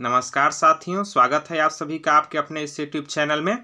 नमस्कार साथियों स्वागत है आप सभी का आपके अपने इस यूट्यूब चैनल में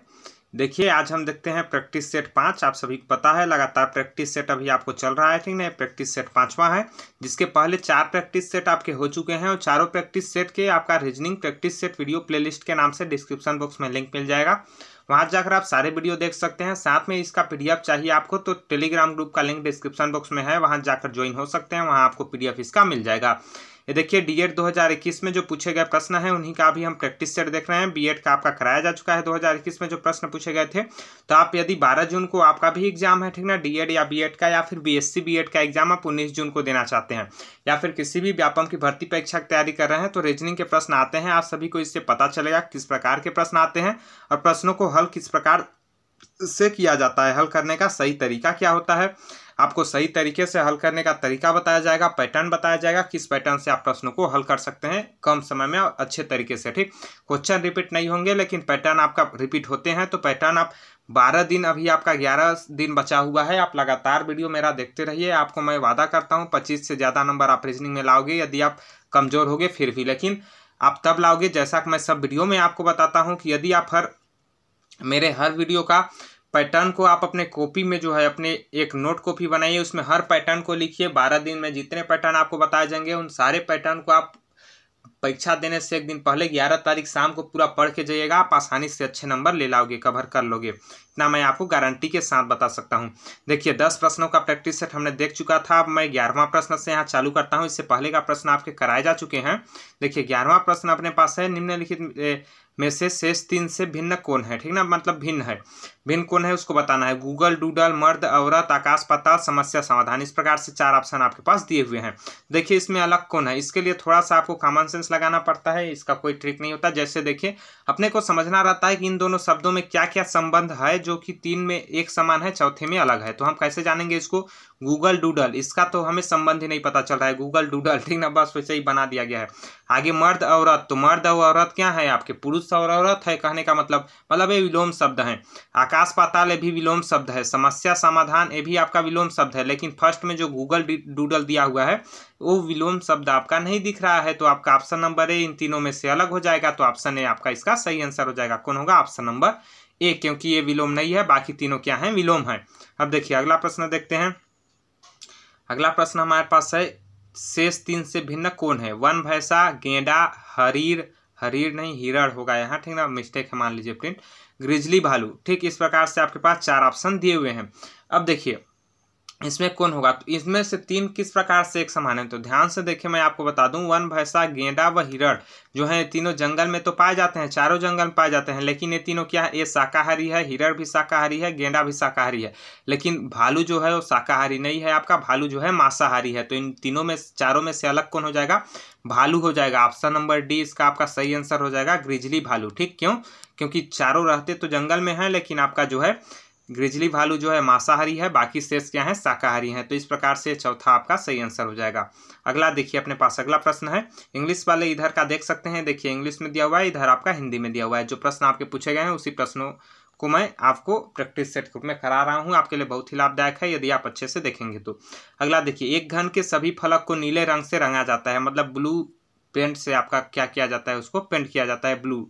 देखिए आज हम देखते हैं प्रैक्टिस सेट पाँच आप सभी को पता है लगातार प्रैक्टिस सेट अभी आपको चल रहा है ठीक नहीं प्रैक्टिस सेट पाँचवा है जिसके पहले चार प्रैक्टिस सेट आपके हो चुके हैं और चारों प्रैक्टिस सेट के आपका reasoning practice set video playlist के नाम से डिस्क्रिप्शन बॉक्स में लिंक मिल जाएगा वहाँ जाकर आप सारे वीडियो देख सकते हैं साथ में इसका पी चाहिए आपको तो टेलीग्राम ग्रुप का लिंक डिस्क्रिप्शन बॉक्स में है वहाँ जाकर ज्वाइन हो सकते हैं वहाँ आपको पीडीएफ इसका मिल जाएगा ये देखिए डीएड 2021 में जो पूछे गए प्रश्न है उन्हीं का अभी हम प्रैक्टिस सेट देख रहे हैं बी का आपका कराया जा चुका है 2021 में जो प्रश्न पूछे गए थे तो आप यदि 12 जून को आपका भी एग्जाम है ठीक ना डीएड या बीएड का या फिर बी एस का एग्जाम आप उन्नीस जून को देना चाहते हैं या फिर किसी भी व्यापम की भर्ती परीक्षा की तैयारी कर रहे हैं तो रीजनिंग के प्रश्न आते हैं आप सभी को इससे पता चलेगा किस प्रकार के प्रश्न आते हैं और प्रश्नों को हल किस प्रकार से किया जाता है हल करने का सही तरीका क्या होता है आपको सही तरीके से हल करने का तरीका बताया जाएगा पैटर्न बताया जाएगा किस पैटर्न से आप प्रश्नों को हल कर सकते हैं कम समय में और अच्छे तरीके से ठीक क्वेश्चन रिपीट नहीं होंगे लेकिन पैटर्न आपका रिपीट होते हैं तो पैटर्न आप बारह दिन अभी आपका ग्यारह दिन बचा हुआ है आप लगातार वीडियो मेरा देखते रहिए आपको मैं वादा करता हूँ पच्चीस से ज़्यादा नंबर आप रीजनिंग में लाओगे यदि आप कमज़ोर होगे फिर भी लेकिन आप तब लाओगे जैसा कि मैं सब वीडियो में आपको बताता हूँ कि यदि आप हर मेरे हर वीडियो का पैटर्न को आप अपने कॉपी में जो है अपने एक नोट कॉपी बनाइए उसमें हर पैटर्न को लिखिए बारह दिन में जितने पैटर्न आपको बताए जाएंगे उन सारे पैटर्न को आप परीक्षा देने से एक दिन पहले ग्यारह तारीख शाम को पूरा पढ़ के जाइएगा आप आसानी से अच्छे नंबर ले लाओगे कवर कर लोगे इतना मैं आपको गारंटी के साथ बता सकता हूँ देखिए दस प्रश्नों का प्रैक्टिस सेट हमने देख चुका था अब मैं ग्यारहवां प्रश्न से यहाँ चालू करता हूँ इससे पहले का प्रश्न आपके कराए जा चुके हैं देखिए ग्यारहवां प्रश्न अपने पास है निम्नलिखित में से शेष तीन से भिन्न कौन है ठीक ना मतलब भिन्न है भिन्न कौन है उसको बताना है गूगल डूडल मर्द औरत आकाश पताल समस्या समाधान इस प्रकार से चार ऑप्शन आपके पास दिए हुए हैं देखिए इसमें अलग कौन है इसके लिए थोड़ा सा आपको कॉमन सेंस लगाना पड़ता है इसका कोई ट्रिक नहीं होता जैसे देखिए अपने को समझना रहता है कि इन दोनों शब्दों में क्या क्या संबंध है जो कि तीन में एक समान है चौथे में अलग है तो हम कैसे जानेंगे इसको गूगल डूडल इसका तो हमें संबंध ही नहीं पता चल रहा है गूगल डूडल ठीक ना बस वैसे ही बना दिया गया है आगे मर्द औरत तो मर्द और औरत क्या है आपके पुरुष और औरत है कहने का मतलब मतलब ये विलोम शब्द है आकाश पाताल ये भी विलोम शब्द है समस्या समाधान ये भी आपका विलोम शब्द है लेकिन फर्स्ट में जो गूगल डूडल दिया हुआ है वो विलोम शब्द आपका नहीं दिख रहा है तो आपका ऑप्शन नंबर ए इन तीनों में से अलग हो जाएगा तो ऑप्शन ए आपका इसका सही आंसर हो जाएगा कौन होगा ऑप्शन नंबर ए क्योंकि ये विलोम नहीं है बाकी तीनों क्या है विलोम है अब देखिए अगला प्रश्न देखते हैं अगला प्रश्न हमारे पास है शेष तीन से भिन्न कौन है वन भैंसा गेंडा हरीर हरीर नहीं हिरण होगा यहाँ ठीक ना मिस्टेक है मान लीजिए प्रिंट ग्रिजली भालू ठीक इस प्रकार से आपके पास चार ऑप्शन दिए हुए हैं अब देखिए इसमें कौन होगा तो इसमें से तीन किस प्रकार से एक समान है तो ध्यान से देखें मैं आपको बता दूं वन भैंसा गेंडा व हिरण जो है तीनों जंगल में तो पाए जाते हैं चारों जंगल में पाए जाते हैं लेकिन ये तीनों क्या है ये शाकाहारी है हिरण भी शाकाहारी है गेंडा भी शाकाहारी है लेकिन भालू जो है वो शाकाहारी नहीं है आपका भालू जो है मांसाहारी है तो इन तीनों में चारों में से अलग कौन हो जाएगा भालू हो जाएगा ऑप्शन नंबर डी इसका आपका सही आंसर हो जाएगा ग्रिजली भालू ठीक क्यों क्योंकि चारों रहते तो जंगल में है लेकिन आपका जो है ग्रिजली भालू जो है मांसाहारी है बाकी शेष क्या है शाकाहारी हैं तो इस प्रकार से चौथा आपका सही आंसर हो जाएगा अगला देखिए अपने पास अगला प्रश्न है इंग्लिश वाले इधर का देख सकते हैं देखिए इंग्लिश में दिया हुआ है इधर आपका हिंदी में दिया हुआ है जो प्रश्न आपके पूछे गए हैं उसी प्रश्नों को मैं आपको प्रैक्टिस सेट के रूप में करा रहा हूँ आपके लिए बहुत ही लाभदायक है यदि आप अच्छे से देखेंगे तो अगला देखिए एक घन के सभी फलक को नीले रंग से रंगा जाता है मतलब ब्लू पेंट से आपका क्या किया जाता है उसको पेंट किया जाता है ब्लू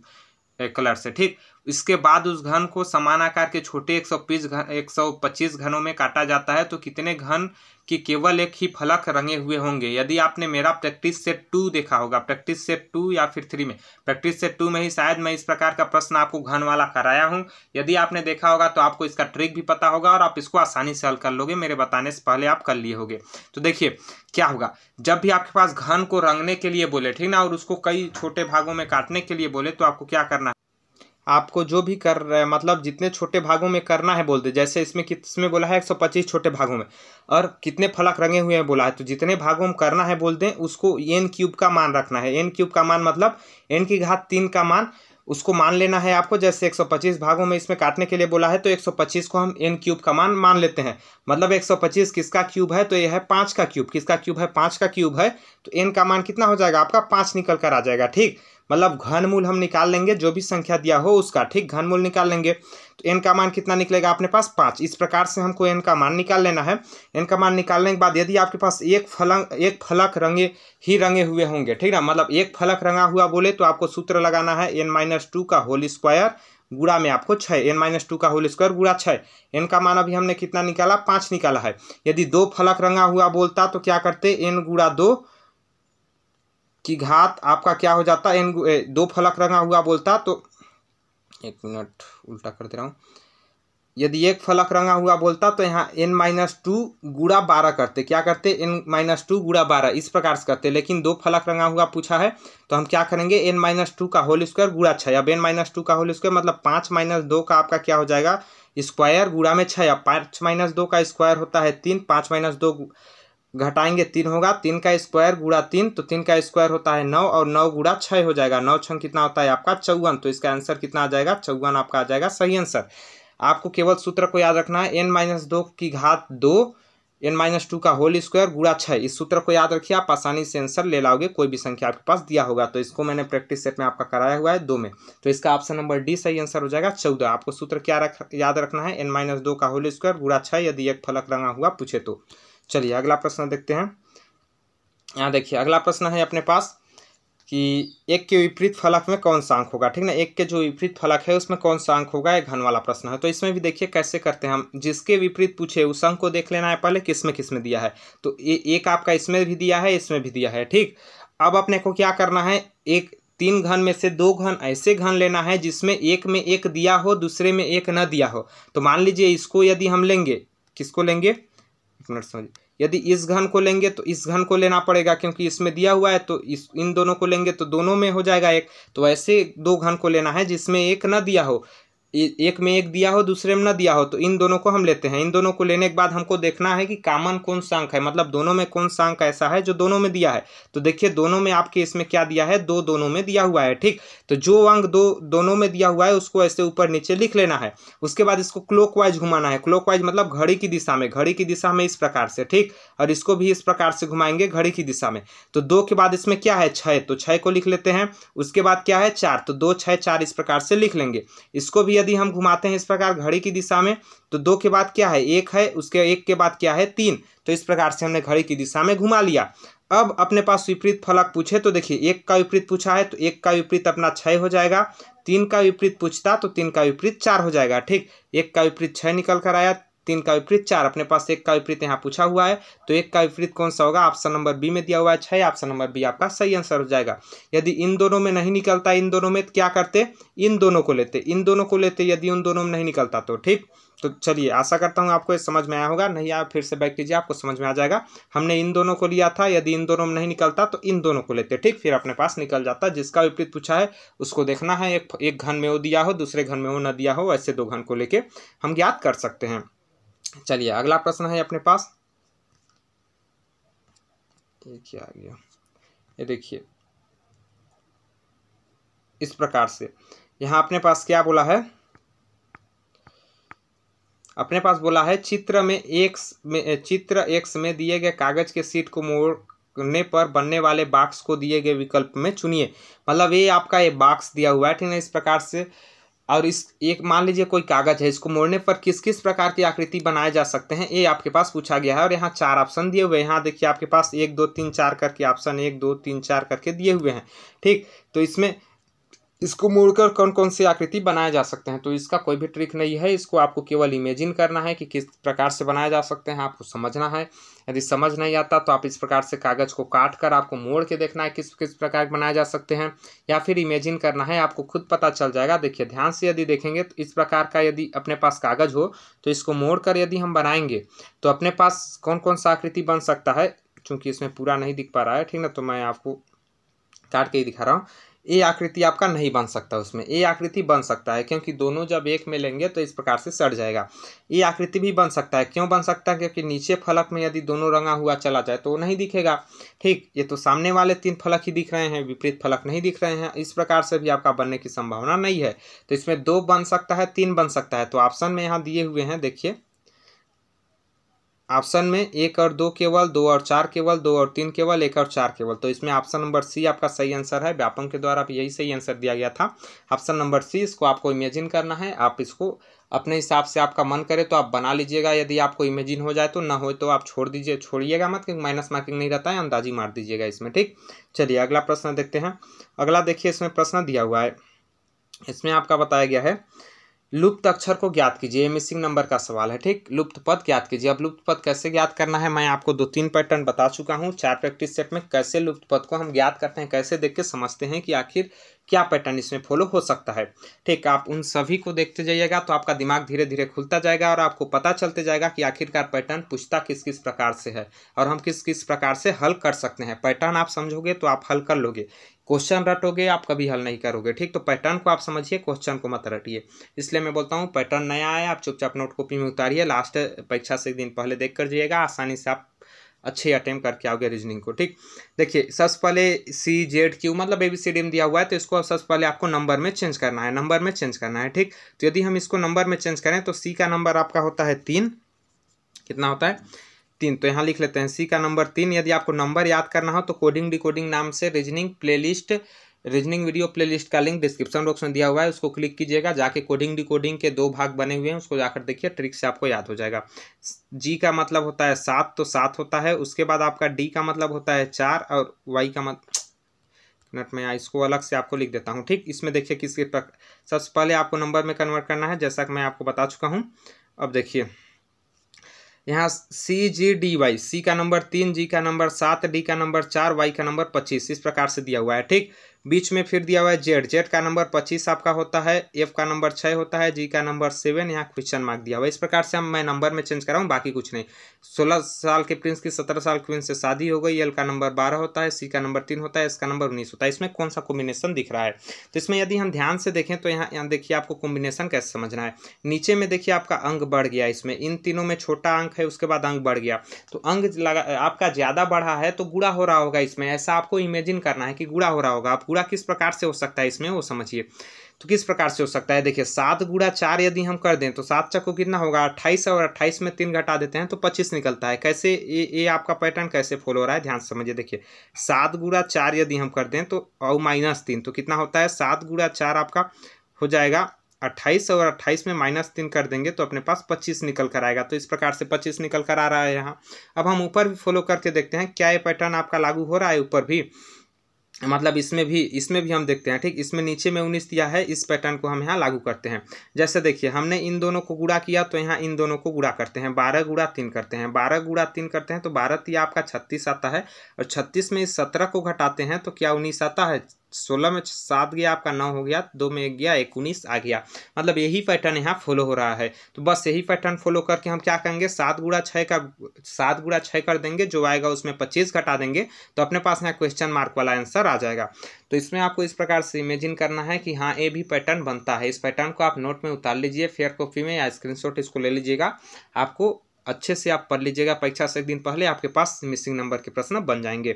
कलर से ठीक इसके बाद उस घन को समान आकार के छोटे एक पीस घन एक सौ पच्चीस घनों में काटा जाता है तो कितने घन की केवल एक ही फलक रंगे हुए होंगे यदि आपने मेरा प्रैक्टिस सेट टू देखा होगा प्रैक्टिस सेट टू या फिर थ्री में प्रैक्टिस सेट टू में ही शायद मैं इस प्रकार का प्रश्न आपको घन वाला कराया हूँ यदि आपने देखा होगा तो आपको इसका ट्रिक भी पता होगा और आप इसको आसानी से हल कर लोगे मेरे बताने से पहले आप कर लिए होगे तो देखिए क्या होगा जब भी आपके पास घन को रंगने के लिए बोले ठीक ना और उसको कई छोटे भागों में काटने के लिए बोले तो आपको क्या करना आपको जो भी कर रहे मतलब जितने छोटे भागों में करना है बोल दे जैसे इसमें किसमें बोला है एक सौ पच्चीस छोटे भागों में और कितने फलक रंगे हुए हैं बोला है तो जितने भागों में करना है बोल दें उसको एन क्यूब का मान रखना है एन क्यूब का मान मतलब एन की घात तीन का मान उसको मान लेना है आपको जैसे 125 भागों में इसमें काटने के लिए बोला है तो 125 को हम एन क्यूब का मान मान लेते हैं मतलब 125 किसका क्यूब है तो यह है पाँच का क्यूब किसका क्यूब है पाँच का क्यूब है तो एन का मान कितना हो जाएगा आपका पाँच निकल कर आ जाएगा ठीक मतलब घनमूल हम निकाल लेंगे जो भी संख्या दिया हो उसका ठीक घनमूल निकाल लेंगे तो एन का मान कितना निकलेगा अपने पास पाँच इस प्रकार से हमको एन का मान निकाल लेना है एन का मान निकालने के बाद यदि आपके पास एक फलंग एक फलक रंगे ही रंगे हुए होंगे ठीक ना मतलब एक फलक रंगा हुआ बोले तो आपको सूत्र लगाना है एन माइनस टू का होल स्क्वायर गुड़ा में आपको छः एन माइनस टू का होल स्क्वायर गुड़ा छः एन का मान अभी हमने कितना निकाला पाँच निकाला है यदि दो फलक रंगा हुआ बोलता तो क्या करते एन गुड़ा दो कि घात आपका क्या हो जाता एन दो फलक रंगा हुआ बोलता तो एक मिनट उल्टा कर दे रहा हूँ यदि एक फलक रंगा हुआ बोलता तो यहाँ एन माइनस टू गुड़ा बारह करते क्या करते एन माइनस टू गुड़ा बारह इस प्रकार से करते लेकिन दो फलक रंगा हुआ पूछा है तो हम क्या करेंगे एन माइनस टू का होल स्क्वायर गुड़ा छः अब एन माइनस टू का होल स्क्वायर मतलब पाँच माइनस दो का आपका क्या हो जाएगा स्क्वायर गुड़ा में छः अब पाँच माइनस दो का स्क्वायर होता है तीन पाँच माइनस दो घटाएंगे तीन होगा तीन का स्क्वायर गुड़ा तीन तो तीन का स्क्वायर होता है नौ और नौ गुड़ा छः हो जाएगा नौ छंग कितना होता है आपका चौवन तो इसका आंसर कितना आ जाएगा चौवन आपका आ जाएगा सही आंसर आपको केवल सूत्र को याद रखना है एन माइनस दो की घात दो एन माइनस टू का होल स्क्वायर गुड़ा छः इस सूत्र को याद रखिए आप आसानी से आंसर ले लाओगे कोई भी संख्या आपके पास दिया होगा तो इसको मैंने प्रैक्टिस सेट में आपका कराया हुआ है दो में तो इसका ऑप्शन नंबर डी सही आंसर हो जाएगा चौदह आपको सूत्र क्या रख याद रखना है एन माइनस दो का होल स्क्वायर गुड़ा छः यदि एक फलक रंगा हुआ पूछे तो चलिए अगला प्रश्न देखते हैं यहाँ देखिए अगला प्रश्न है अपने पास कि एक के विपरीत फलक में कौन सा अंक होगा ठीक ना एक के जो विपरीत फलक है उसमें कौन सा अंक होगा ये घन वाला प्रश्न है तो इसमें भी देखिए कैसे करते हैं हम जिसके विपरीत पूछे उस अंक को देख लेना है पहले किसमें किस में दिया है तो ए, एक आपका इसमें भी दिया है इसमें भी दिया है ठीक अब अपने को क्या करना है एक तीन घन में से दो घन ऐसे घन लेना है जिसमें एक में एक दिया हो दूसरे में एक न दिया हो तो मान लीजिए इसको यदि हम लेंगे किसको लेंगे मिनट यदि इस घन को लेंगे तो इस घन को लेना पड़ेगा क्योंकि इसमें दिया हुआ है तो इस इन दोनों को लेंगे तो दोनों में हो जाएगा एक तो ऐसे दो घन को लेना है जिसमें एक ना दिया हो एक में एक दिया हो दूसरे में ना दिया हो तो इन दोनों को हम लेते हैं इन दोनों को लेने के बाद हमको देखना है कि कामन कौन सा अंक है मतलब दोनों में कौन सा अंक ऐसा है जो दोनों में दिया है तो देखिए दोनों में आपके इसमें क्या दिया है दो दोनों में दिया हुआ है ठीक तो जो अंक दो दोनों में दिया हुआ है उसको ऐसे ऊपर नीचे लिख लेना है उसके बाद इसको क्लोकवाइज घुमाना है क्लोकवाइज मतलब घड़ी की दिशा में घड़ी की दिशा में इस प्रकार से ठीक और इसको भी इस प्रकार से घुमाएंगे घड़ी की दिशा में तो दो के बाद इसमें क्या है छः तो छः को लिख लेते हैं उसके बाद क्या है चार तो दो छः चार इस प्रकार से लिख लेंगे इसको भी यदि हम घुमाते हैं इस प्रकार घड़ी की दिशा में तो दो के बाद क्या है एक है उसके एक के बाद क्या है तीन तो इस प्रकार से हमने घड़ी की दिशा में घुमा लिया अब अपने पास विपरीत फलक पूछे तो देखिए एक का विपरीत पूछा है तो एक का विपरीत अपना छः हो जाएगा तीन का विपरीत पूछता तो तीन का विपरीत चार हो जाएगा ठीक एक का विपरीत छः निकल कर आया तीन का विपरीत चार अपने पास एक का विपरीत यहाँ पूछा हुआ है तो एक का विपरीत कौन सा होगा ऑप्शन नंबर बी में दिया हुआ है छः ऑप्शन नंबर बी आपका सही आंसर हो जाएगा यदि इन दोनों में नहीं निकलता इन दोनों में क्या करते इन दोनों को लेते इन दोनों को लेते यदि उन दोनों में नहीं निकलता तो ठीक तो चलिए आशा करता हूँ आपको समझ में आया होगा नहीं आया फिर से बैक कीजिए आपको समझ में आ जाएगा हमने इन दोनों को लिया था यदि इन दोनों में नहीं निकलता तो इन दोनों को लेते ठीक फिर अपने पास निकल जाता जिसका विपरीत पूछा है उसको देखना है एक एक घन में वो दिया हो दूसरे घन में वो न दिया हो ऐसे दो घन को लेके हम ज्ञात कर सकते हैं चलिए अगला प्रश्न है अपने पास ये क्या आ गया ये देखिए इस प्रकार से यहाँ अपने पास क्या बोला है अपने पास बोला है चित्र में एक में चित्र एक्स में दिए गए कागज के सीट को मोड़ने पर बनने वाले बाक्स को दिए गए विकल्प में चुनिए मतलब ये आपका ये बाक्स दिया हुआ है ठीक है इस प्रकार से और इस एक मान लीजिए कोई कागज़ है इसको मोड़ने पर किस किस प्रकार की आकृति बनाए जा सकते हैं ये आपके पास पूछा गया है और यहाँ चार ऑप्शन दिए हुए हैं यहाँ देखिए आपके पास एक दो तीन चार करके ऑप्शन एक दो तीन चार करके दिए हुए हैं ठीक तो इसमें इसको मोड़कर कौन कौन सी आकृति बनाए जा सकते हैं तो इसका कोई भी ट्रिक नहीं है इसको आपको केवल इमेजिन करना है कि किस प्रकार से बनाए जा सकते हैं आपको समझना है यदि समझ नहीं आता तो आप इस प्रकार से कागज़ को काट कर आपको मोड़ के देखना है किस किस प्रकार बनाए जा सकते हैं या फिर इमेजिन करना है आपको खुद पता चल जाएगा देखिए ध्यान से यदि देखेंगे तो इस प्रकार का यदि अपने पास कागज़ हो तो इसको मोड़ कर यदि हम बनाएंगे तो अपने पास कौन कौन सा आकृति बन सकता है चूँकि इसमें पूरा नहीं दिख पा रहा है ठीक ना तो मैं आपको काट के ही दिखा रहा हूँ ए आकृति आपका नहीं बन सकता उसमें ए आकृति बन सकता है क्योंकि दोनों जब एक में लेंगे तो इस प्रकार से सड़ जाएगा ए आकृति भी बन सकता है क्यों बन सकता है क्योंकि नीचे फलक में यदि दोनों रंगा हुआ चला जाए तो वो नहीं दिखेगा ठीक ये तो सामने वाले तीन फलक ही दिख रहे हैं विपरीत फलक नहीं दिख रहे हैं इस प्रकार से भी आपका बनने की संभावना नहीं है तो इसमें दो बन सकता है तीन बन सकता है तो ऑप्शन में यहाँ दिए हुए हैं देखिए ऑप्शन में एक और दो केवल दो और चार केवल दो और तीन केवल एक और चार केवल तो इसमें ऑप्शन नंबर सी आपका सही आंसर है व्यापम के द्वारा आप यही सही आंसर दिया गया था ऑप्शन नंबर सी इसको आपको इमेजिन करना है आप इसको अपने हिसाब से आपका मन करे तो आप बना लीजिएगा यदि आपको इमेजिन हो जाए तो ना हो तो आप छोड़ दीजिए छोड़िएगा मत क्योंकि माइनस मार्किंग नहीं रहता है अंदाजी मार दीजिएगा इसमें ठीक चलिए अगला प्रश्न देखते हैं अगला देखिए इसमें प्रश्न दिया हुआ है इसमें आपका बताया गया है लुप्त अक्षर को ज्ञात कीजिए ये मिसिंग नंबर का सवाल है ठीक लुप्त पद ज्ञात कीजिए अब लुप्त पद कैसे ज्ञात करना है मैं आपको दो तीन पैटर्न बता चुका हूँ चार प्रैक्टिस सेट में कैसे लुप्त पद को हम ज्ञात करते हैं कैसे देख के समझते हैं कि आखिर क्या पैटर्न इसमें फॉलो हो सकता है ठीक आप उन सभी को देखते जाइएगा तो आपका दिमाग धीरे धीरे खुलता जाएगा और आपको पता चलते जाएगा कि आखिरकार पैटर्न पूछता किस किस प्रकार से है और हम किस किस प्रकार से हल कर सकते हैं पैटर्न आप समझोगे तो आप हल कर लोगे क्वेश्चन रटोगे आप कभी हल नहीं करोगे ठीक तो पैटर्न को आप समझिए क्वेश्चन को मत रटिए इसलिए मैं बोलता हूँ पैटर्न नया आया आप चुपचाप नोट कॉपी में उतारिए लास्ट परीक्षा से एक दिन पहले देख कर जाइएगा आसानी से आप अच्छे अटैम्प करके आओगे रीजनिंग को ठीक देखिए सबसे पहले सी जेड क्यू मतलब ए बी सी डी में दिया हुआ है तो इसको सबसे पहले आपको नंबर में चेंज करना है नंबर में चेंज करना है ठीक तो यदि हम इसको नंबर में चेंज करें तो सी का नंबर आपका होता है तीन कितना होता है तीन तो यहाँ लिख लेते हैं सी का नंबर तीन यदि आपको नंबर याद करना हो तो कोडिंग डिकोडिंग नाम से reasoning playlist reasoning video playlist का लिंक डिस्क्रिप्शन बॉक्स में दिया हुआ है उसको क्लिक कीजिएगा जाके कोडिंग डिकोडिंग के दो भाग बने हुए हैं उसको जाकर देखिए ट्रिक से आपको याद हो जाएगा जी का मतलब होता है सात तो सात होता है उसके बाद आपका डी का मतलब होता है चार और वाई का मत नट में इसको अलग से आपको लिख देता हूँ ठीक इसमें देखिए किसके पक... सबसे पहले आपको नंबर में कन्वर्ट करना है जैसा कि मैं आपको बता चुका हूँ अब देखिए यहाँ सी जी डी वाई सी का नंबर तीन जी का नंबर सात डी का नंबर चार वाई का नंबर पच्चीस इस प्रकार से दिया हुआ है ठीक बीच में फिर दिया हुआ है जेड जेड का नंबर पच्चीस आपका होता है एफ का नंबर छः होता है जी का नंबर सेवन यहाँ क्वेश्चन मार्क दिया हुआ है इस प्रकार से हम मैं नंबर में चेंज कर रहा हूँ बाकी कुछ नहीं सोलह साल के प्रिंस की सत्रह साल क्वीन से शादी हो गई एल का नंबर बारह होता है सी का नंबर तीन होता है एस का नंबर उन्नीस होता है इसमें कौन सा कॉम्बिनेशन दिख रहा है तो इसमें यदि हम ध्यान से देखें तो यहाँ यहाँ देखिए आपको कॉम्बिनेशन कैसे समझना है नीचे में देखिए आपका अंक बढ़ गया इसमें इन तीनों में छोटा अंक है उसके बाद अंक बढ़ गया तो अंक लगा आपका ज़्यादा बढ़ा है तो गुड़ा हो रहा होगा इसमें ऐसा आपको इमेजिन करना है कि गुड़ा हो रहा होगा आप पूरा किस प्रकार से हो सकता है इसमें वो समझिए तो किस प्रकार से हो सकता है देखिए सात गुड़ा चार यदि हम कर दें तो सात चक्को कितना होगा अट्ठाईस और अट्ठाईस में तीन घटा देते हैं तो पच्चीस निकलता है कैसे ये ये आपका पैटर्न कैसे फॉलो हो रहा है ध्यान समझिए देखिए सात गुड़ा चार यदि हम कर दें तो और माइनस तीन तो कितना होता है सात गुड़ा चार आपका हो जाएगा अट्ठाईस और अट्ठाईस में माइनस तीन कर देंगे तो अपने पास पच्चीस निकल कर आएगा तो इस प्रकार से पच्चीस निकल कर आ रहा है यहाँ अब हम ऊपर भी फॉलो करके देखते हैं क्या ये पैटर्न आपका लागू हो रहा है ऊपर भी मतलब इसमें भी इसमें भी हम देखते हैं ठीक इसमें नीचे में उन्नीस दिया है इस पैटर्न को हम यहाँ लागू करते हैं जैसे देखिए हमने इन दोनों को गुड़ा किया तो यहाँ इन दोनों को गुड़ा करते हैं बारह गुड़ा तीन करते हैं बारह गुड़ा तीन करते हैं तो बारह या आपका छत्तीस आता है और छत्तीस में इस सत्रह को घटाते हैं तो क्या उन्नीस आता है सोलह में सात गया आपका नौ हो गया दो में एक गया एक उन्नीस आ गया मतलब यही पैटर्न यहाँ फॉलो हो रहा है तो बस यही पैटर्न फॉलो करके हम क्या करेंगे सात गुड़ा छः का सात गुड़ा छः कर देंगे जो आएगा उसमें पच्चीस घटा देंगे तो अपने पास यहाँ क्वेश्चन मार्क वाला आंसर आ जाएगा तो इसमें आपको इस प्रकार से इमेजिन करना है कि हाँ ये भी पैटर्न बनता है इस पैटर्न को आप नोट में उतार लीजिए फेयर कॉपी में या स्क्रीन इसको ले लीजिएगा आपको अच्छे से आप पढ़ लीजिएगा परीक्षा से एक दिन पहले आपके पास मिसिंग नंबर के प्रश्न बन जाएंगे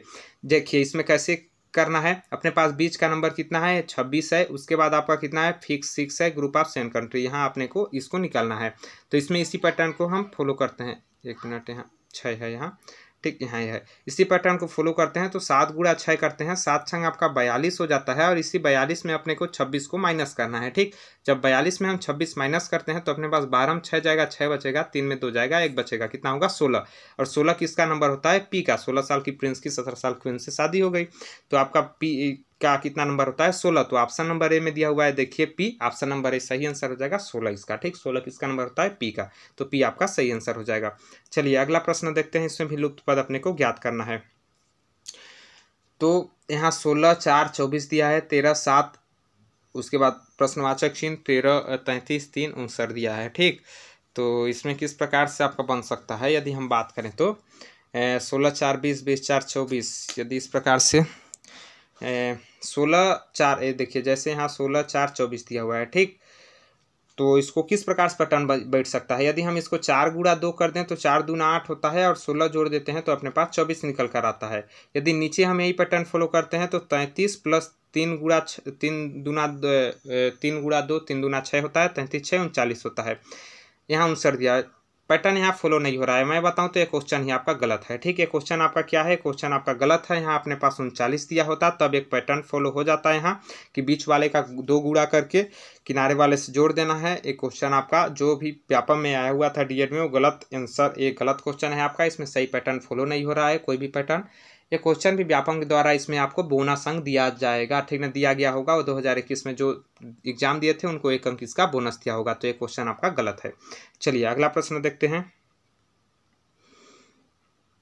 देखिए इसमें कैसे करना है अपने पास बीच का नंबर कितना है छब्बीस है उसके बाद आपका कितना है फिक्स सिक्स है ग्रुप ऑफ सेवन कंट्री यहाँ अपने को इसको निकालना है तो इसमें इसी पैटर्न को हम फॉलो करते हैं एक मिनट यहाँ छः है यहाँ ठीक यहाँ है इसी पैटर्न को फॉलो करते हैं तो सात गुड़ा छः करते हैं सात छंग आपका बयालीस हो जाता है और इसी बयालीस में अपने को छब्बीस को माइनस करना है ठीक जब बयालीस में हम छब्बीस माइनस करते हैं तो अपने पास बारह में छः जाएगा छः बचेगा तीन में दो जाएगा एक बचेगा कितना होगा सोलह और सोलह किसका नंबर होता है पी का सोलह साल की प्रिंस की सत्रह साल की से शादी हो गई तो आपका पी का कितना नंबर होता है सोलह तो ऑप्शन नंबर ए में दिया हुआ है देखिए पी ऑप्शन नंबर ए सही आंसर हो जाएगा सोलह इसका ठीक सोलह किसका नंबर होता है पी का तो पी आपका सही आंसर हो जाएगा चलिए अगला प्रश्न देखते हैं इसमें भी लुप्त पद अपने को ज्ञात करना है तो यहाँ सोलह चार चौबीस दिया है तेरह सात उसके बाद प्रश्नवाचक चिन्ह तेरह तैंतीस तीन उनसठ दिया है ठीक तो इसमें किस प्रकार से आपका बन सकता है यदि हम बात करें तो सोलह चार बीस बीस चार चौबीस यदि इस प्रकार से सोलह चार देखिए जैसे यहाँ सोलह चार चौबीस दिया हुआ है ठीक तो इसको किस प्रकार से पैटर्न बैठ सकता है यदि हम इसको चार गुड़ा दो कर दें तो चार दूना आठ होता है और सोलह जोड़ देते हैं तो अपने पास चौबीस निकल कर आता है यदि नीचे हम यही पैटर्न फॉलो करते हैं तो तैंतीस प्लस तीन गुड़ा छ तीन दूना तीन गुड़ा दो तीन दूना छः होता है तैंतीस छः उनचालीस होता है यहाँ आंसर दिया पैटर्न यहाँ फॉलो नहीं हो रहा है मैं बताऊँ तो ये क्वेश्चन ही आपका गलत है ठीक है क्वेश्चन आपका क्या है क्वेश्चन आपका गलत है यहाँ अपने पास उनचालीस दिया होता तब एक पैटर्न फॉलो हो जाता है यहाँ कि बीच वाले का दो गुड़ा करके किनारे वाले से जोड़ देना है एक क्वेश्चन आपका जो भी व्यापम में आया हुआ था डी में वो गलत आंसर एक गलत क्वेश्चन है आपका इसमें सही पैटर्न फॉलो नहीं हो रहा है कोई भी पैटर्न ये क्वेश्चन भी व्यापम के द्वारा इसमें आपको बोनस अंक दिया जाएगा ठीक ना दिया गया होगा और 2021 में जो एग्जाम दिए थे उनको एक अंक इसका बोनस दिया होगा तो ये क्वेश्चन आपका गलत है चलिए अगला प्रश्न देखते हैं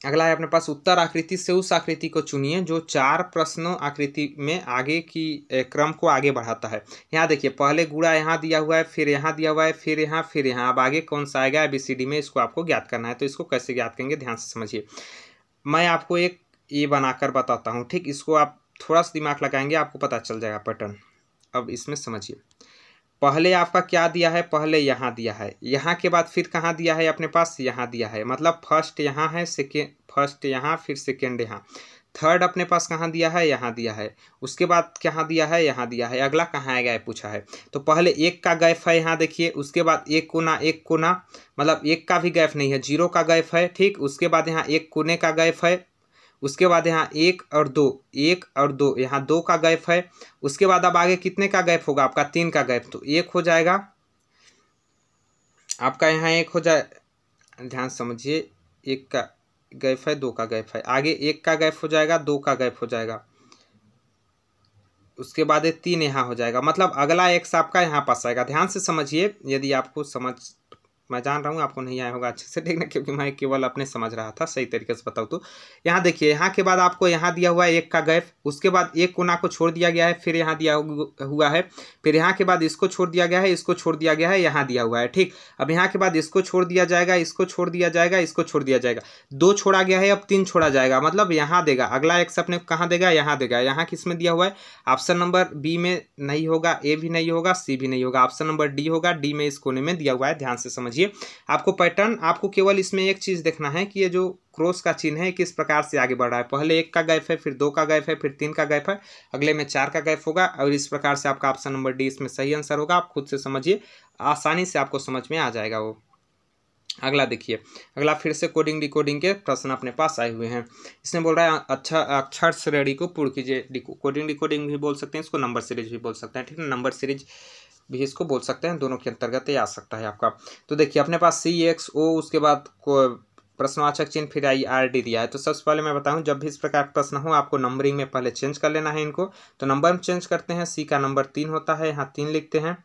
अगला है अपने पास उत्तर आकृति से उस आकृति को चुनिए जो चार प्रश्नों आकृति में आगे की क्रम को आगे बढ़ाता है यहाँ देखिए पहले गुड़ा यहाँ दिया हुआ है फिर यहाँ दिया हुआ है फिर यहाँ फिर यहाँ अब आगे कौन सा आएगा ए बी सी डी में इसको आपको ज्ञात करना है तो इसको कैसे ज्ञात करेंगे ध्यान से समझिए मैं आपको एक ये बनाकर बताता हूँ ठीक इसको आप थोड़ा सा दिमाग लगाएंगे आपको पता चल जाएगा पैटर्न अब इसमें समझिए पहले आपका क्या दिया है पहले यहाँ दिया है यहाँ के बाद फिर कहाँ दिया है अपने पास यहाँ दिया है मतलब फर्स्ट यहाँ है सेकेंड फर्स्ट यहाँ फिर सेकेंड यहाँ थर्ड अपने पास कहाँ दिया है यहाँ दिया है उसके बाद कहाँ दिया है यहाँ दिया है अगला कहाँ आएगा ये पूछा है तो पहले एक का गैफ है यहाँ देखिए उसके बाद एक कोना एक कोना मतलब एक का भी गैफ नहीं है जीरो का गैफ है ठीक उसके बाद यहाँ एक कोने का गैफ है उसके बाद यहाँ एक और दो एक और दो यहाँ दो का गैप है उसके बाद अब आगे कितने का गैप होगा आपका तीन का गैप तो एक हो जाएगा आपका यहाँ एक हो जाए ध्यान समझिए एक का गैप है दो का गैप है आगे एक का गैप हो जाएगा दो का गैप हो जाएगा उसके बाद ये तीन यहाँ हो जाएगा मतलब अगला एक्स आपका यहाँ पास आएगा ध्यान से समझिए यदि आपको समझ मैं जान रहा हूँ आपको नहीं आया होगा अच्छे से देखना क्योंकि मैं केवल अपने समझ रहा था सही तरीके से बताऊँ तो यहाँ देखिए यहाँ के बाद आपको यहाँ दिया हुआ है एक का गैप उसके बाद एक कोना को छोड़ दिया गया है फिर यहाँ दिया हुआ है फिर यहाँ के बाद इसको छोड़ दिया गया है इसको छोड़ दिया गया है यहाँ दिया हुआ है ठीक अब यहाँ के बाद इसको छोड़ दिया जाएगा इसको छोड़ दिया जाएगा इसको छोड़ दिया जाएगा दो छोड़ा गया है अब तीन छोड़ा जाएगा मतलब यहाँ देगा अगला एक्स अपने कहाँ देगा यहाँ देगा यहाँ किस में दिया हुआ है ऑप्शन नंबर बी में नहीं होगा ए भी नहीं होगा सी भी नहीं होगा ऑप्शन नंबर डी होगा डी में इस कोने में दिया हुआ है ध्यान से समझिए लीजिए आपको पैटर्न आपको केवल इसमें एक चीज़ देखना है कि ये जो क्रॉस का चिन्ह है किस प्रकार से आगे बढ़ रहा है पहले एक का गैप है फिर दो का गैप है फिर तीन का गैप है अगले में चार का गैप होगा और इस प्रकार से आपका ऑप्शन नंबर डी इसमें सही आंसर होगा आप खुद से समझिए आसानी से आपको समझ में आ जाएगा वो अगला देखिए अगला फिर से कोडिंग डिकोडिंग के प्रश्न अपने पास आए हुए हैं इसने बोल रहा है अच्छा अक्षर श्रेणी को पूर्ण कीजिए कोडिंग डिकोडिंग भी बोल सकते हैं इसको नंबर सीरीज भी बोल सकते हैं ठीक है नंबर सीरीज भी इसको बोल सकते हैं दोनों के अंतर्गत ही आ सकता है आपका तो देखिए अपने पास सी एक्स ओ उसके बाद प्रश्नवाचक चिन्ह फिर आई आर डी दिया है तो सबसे पहले मैं बताऊं जब भी इस प्रकार प्रश्न हो आपको नंबरिंग में पहले चेंज कर लेना है इनको तो नंबर में चेंज करते हैं सी का नंबर तीन होता है यहाँ तीन लिखते हैं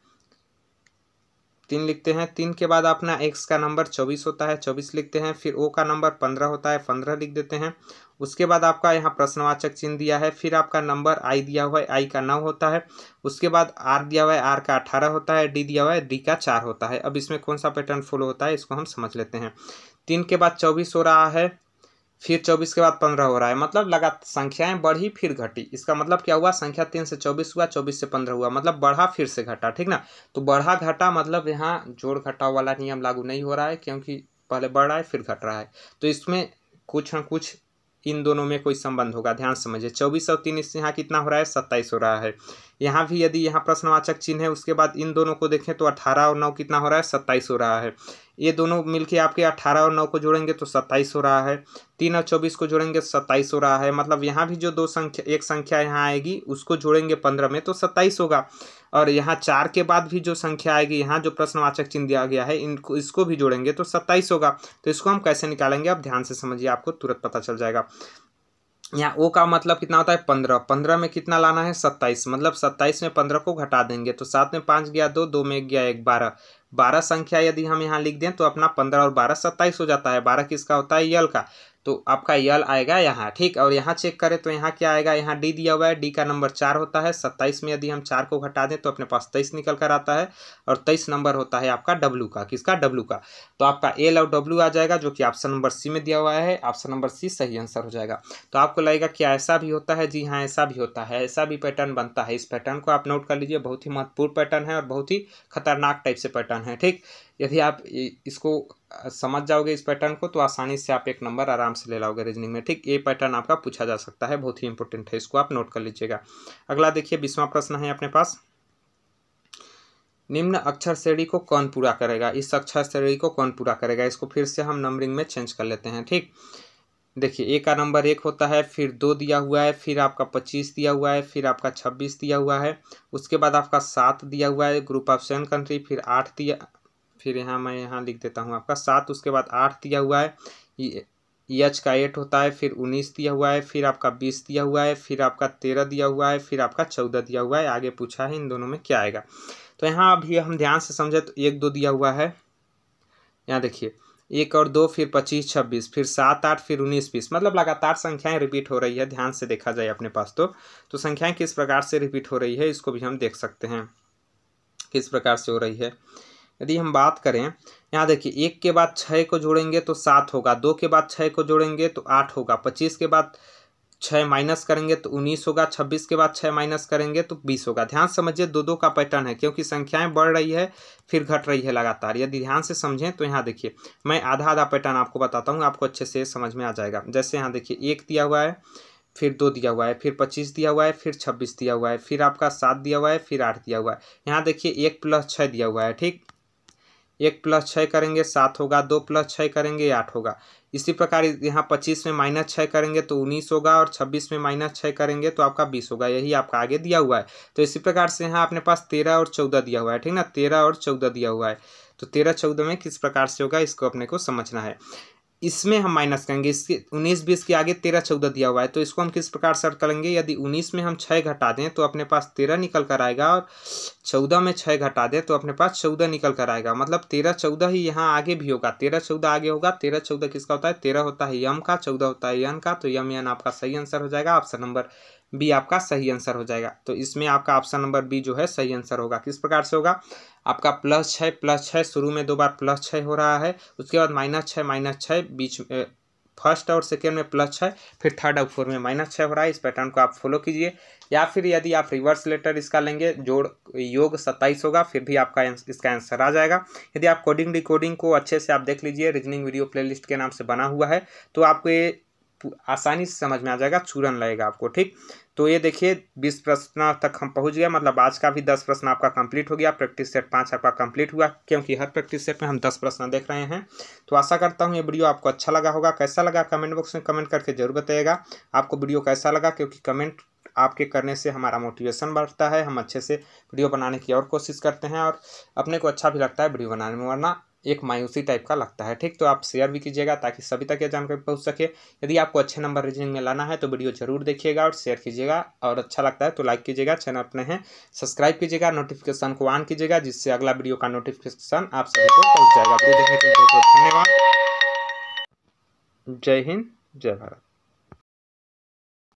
तीन लिखते हैं तीन के बाद अपना एक्स का नंबर चौबीस होता है चौबीस लिखते हैं फिर ओ का नंबर पंद्रह होता है पंद्रह लिख देते हैं उसके बाद आपका यहाँ प्रश्नवाचक चिन्ह दिया है फिर आपका नंबर आई दिया हुआ है आई का नौ होता है उसके बाद आर दिया हुआ है आर का अठारह होता है डी दिया हुआ है डी का चार होता है अब इसमें कौन सा पैटर्न फॉलो होता है इसको हम समझ लेते हैं तीन के बाद चौबीस हो रहा है फिर चौबीस के बाद पंद्रह हो रहा है मतलब लगा संख्याएं बढ़ी फिर घटी इसका मतलब क्या हुआ संख्या तीन से चौबीस हुआ चौबीस से पंद्रह हुआ मतलब बढ़ा फिर से घटा ठीक ना तो बढ़ा घटा मतलब यहाँ जोड़ घटाव वाला नियम लागू नहीं हो रहा है क्योंकि पहले बढ़ रहा है फिर घट रहा है तो इसमें कुछ न कुछ इन दोनों में कोई संबंध होगा ध्यान समझिए चौबीस और तीन इससे यहाँ कितना हो रहा है सत्ताईस हो रहा है यहाँ भी यदि यहाँ प्रश्नवाचक चिन्ह है उसके बाद इन दोनों को देखें तो अठारह और नौ कितना हो रहा है सत्ताईस हो रहा है ये दोनों मिलके आपके अठारह और नौ को जोड़ेंगे तो सत्ताईस हो रहा है तीन और चौबीस को जोड़ेंगे तो सत्ताईस हो रहा है मतलब यहाँ भी जो दो संख्या एक संख्या यहाँ आएगी उसको जोड़ेंगे पंद्रह में तो सत्ताईस होगा और यहाँ चार के बाद भी जो संख्या आएगी यहाँ जो प्रश्नवाचक चिन्ह दिया गया है इनको इसको भी जोड़ेंगे तो सत्ताईस होगा तो इसको हम कैसे निकालेंगे आप ध्यान से समझिए आपको तुरंत पता चल जाएगा यहाँ ओ का मतलब कितना होता है पंद्रह पंद्रह में कितना लाना है सत्ताईस मतलब सत्ताईस में पंद्रह को घटा देंगे तो सात में पाँच गया दो दो में गया एक बारह बारह संख्या यदि हम यहाँ लिख दें तो अपना पंद्रह और बारह सत्ताईस हो जाता है बारह किसका होता है यल का तो आपका यल आएगा यहाँ ठीक और यहाँ चेक करें तो यहाँ क्या आएगा यहाँ डी दिया हुआ है डी का नंबर चार होता है सत्ताईस में यदि हम चार को घटा दें तो अपने पास तेईस निकल कर आता है और तेईस नंबर होता है आपका डब्लू का किसका डब्लू का तो आपका एल और डब्लू आ जाएगा जो कि ऑप्शन नंबर सी में दिया हुआ है ऑप्शन नंबर सी सही आंसर हो जाएगा तो आपको लगेगा क्या ऐसा भी होता है जी हाँ ऐसा भी होता है ऐसा भी पैटर्न बनता है इस पैटर्न को आप नोट कर लीजिए बहुत ही महत्वपूर्ण पैटर्न है और बहुत ही खतरनाक टाइप से पैटर्न है ठीक यदि आप इसको समझ जाओगे इस पैटर्न को तो आसानी से आप एक नंबर आराम से ले लाओगे रीजनिंग में ठीक ये पैटर्न आपका पूछा जा सकता है बहुत ही इंपॉर्टेंट है इसको आप नोट कर लीजिएगा अगला देखिए बीसवा प्रश्न है अपने पास निम्न अक्षर श्रेणी को कौन पूरा करेगा इस अक्षर श्रेणी को कौन पूरा करेगा इसको फिर से हम नंबरिंग में चेंज कर लेते हैं ठीक देखिए ए का नंबर एक होता है फिर दो दिया हुआ है फिर आपका पच्चीस दिया हुआ है फिर आपका छब्बीस दिया हुआ है उसके बाद आपका सात दिया हुआ है ग्रुप ऑफ सेवन कंट्री फिर आठ दिया फिर यहाँ मैं यहाँ लिख देता हूँ आपका सात उसके बाद आठ दिया हुआ है एच का एट होता है फिर उन्नीस दिया हुआ है फिर आपका बीस दिया हुआ है फिर आपका तेरह दिया हुआ है फिर आपका चौदह दिया हुआ है आगे पूछा है इन दोनों में क्या आएगा तो यहाँ अभी हम ध्यान से समझे तो एक दो दिया हुआ है यहाँ देखिए एक और दो फिर पच्चीस छब्बीस फिर सात आठ फिर उन्नीस बीस मतलब लगातार संख्याएं रिपीट हो रही है ध्यान से देखा जाए अपने पास तो तो संख्याएं किस प्रकार से रिपीट हो रही है इसको भी हम देख सकते हैं किस प्रकार से हो रही है यदि हम बात करें यहाँ देखिए एक के बाद छः को जोड़ेंगे तो सात होगा दो के बाद छः को जोड़ेंगे तो आठ होगा पच्चीस के बाद छः माइनस करेंगे तो उन्नीस होगा छब्बीस के बाद छः माइनस करेंगे तो बीस होगा ध्यान समझिए दो दो का पैटर्न है क्योंकि संख्याएं बढ़ रही है फिर घट रही है लगातार यदि ध्यान से समझें तो यहाँ देखिए मैं आधा आधा पैटर्न आपको बताता हूँ आपको अच्छे से समझ में आ जाएगा जैसे यहाँ देखिए एक दिया हुआ है फिर दो दिया हुआ है फिर पच्चीस दिया हुआ है फिर छब्बीस दिया हुआ है फिर आपका सात दिया हुआ है फिर आठ दिया हुआ है यहाँ देखिए एक प्लस छः दिया हुआ है ठीक एक प्लस छः करेंगे सात होगा दो प्लस छः करेंगे आठ होगा इसी प्रकार यहाँ पच्चीस में माइनस छः करेंगे तो उन्नीस होगा और छब्बीस में माइनस छः करेंगे तो आपका बीस होगा यही आपका आगे दिया हुआ है तो इसी प्रकार से यहाँ अपने पास तेरह और चौदह दिया हुआ है ठीक ना तेरह और चौदह दिया हुआ है तो तेरह चौदह में किस प्रकार से होगा इसको अपने को समझना है इसमें हम माइनस करेंगे इसके उन्नीस बीस के आगे तेरह चौदह दिया हुआ है तो इसको हम किस प्रकार सर करेंगे यदि उन्नीस में हम छः घटा दें तो अपने पास तेरह निकल कर आएगा और चौदह में छः घटा दें तो अपने पास चौदह निकल कर आएगा मतलब तेरह चौदह ही यहाँ आगे भी होगा तेरह चौदह आगे होगा तेरह चौदह किसका होता है तेरह होता है यम का चौदह होता है यन का तो यम यन आपका सही आंसर हो जाएगा ऑप्शन नंबर बी आपका सही आंसर हो जाएगा तो इसमें आपका ऑप्शन नंबर बी जो है सही आंसर होगा किस प्रकार से होगा आपका प्लस छः प्लस छः शुरू में दो बार प्लस छः हो रहा है उसके बाद माइनस छः माइनस छः बीच फर्स्ट और सेकेंड में प्लस छः फिर थर्ड और फोर्थ में माइनस छः हो रहा है इस पैटर्न को आप फॉलो कीजिए या फिर यदि आप रिवर्स लेटर इसका लेंगे जोड़ योग सत्ताईस होगा फिर भी आपका इसका आंसर आ जाएगा यदि आप कोडिंग डिकोडिंग को अच्छे से आप देख लीजिए रीजनिंग वीडियो प्लेलिस्ट के नाम से बना हुआ है तो आपको ये आसानी से समझ में आ जाएगा चूरन लगेगा आपको ठीक तो ये देखिए बीस प्रश्न तक हम पहुंच गए मतलब आज का भी दस प्रश्न आपका कंप्लीट हो गया प्रैक्टिस सेट पाँच आपका कंप्लीट हुआ क्योंकि हर प्रैक्टिस सेट में हम दस प्रश्न देख रहे हैं तो आशा करता हूँ ये वीडियो आपको अच्छा लगा होगा कैसा लगा कमेंट बॉक्स में कमेंट करके जरूर बताइएगा आपको वीडियो कैसा लगा क्योंकि कमेंट आपके करने से हमारा मोटिवेशन बढ़ता है हम अच्छे से वीडियो बनाने की और कोशिश करते हैं और अपने को अच्छा भी लगता है वीडियो बनाने में वरना एक मायूसी टाइप का लगता है ठीक तो आप शेयर भी कीजिएगा ताकि सभी तक यह जानकारी पहुँच सके यदि आपको अच्छे नंबर रीजनिंग में लाना है तो वीडियो जरूर देखिएगा और शेयर कीजिएगा और अच्छा लगता है तो लाइक कीजिएगा चैनल अपने हैं सब्सक्राइब कीजिएगा नोटिफिकेशन को ऑन कीजिएगा जिससे अगला वीडियो का नोटिफिकेशन आप सभी को पहुँच जाएगा धन्यवाद जय हिंद जय भारत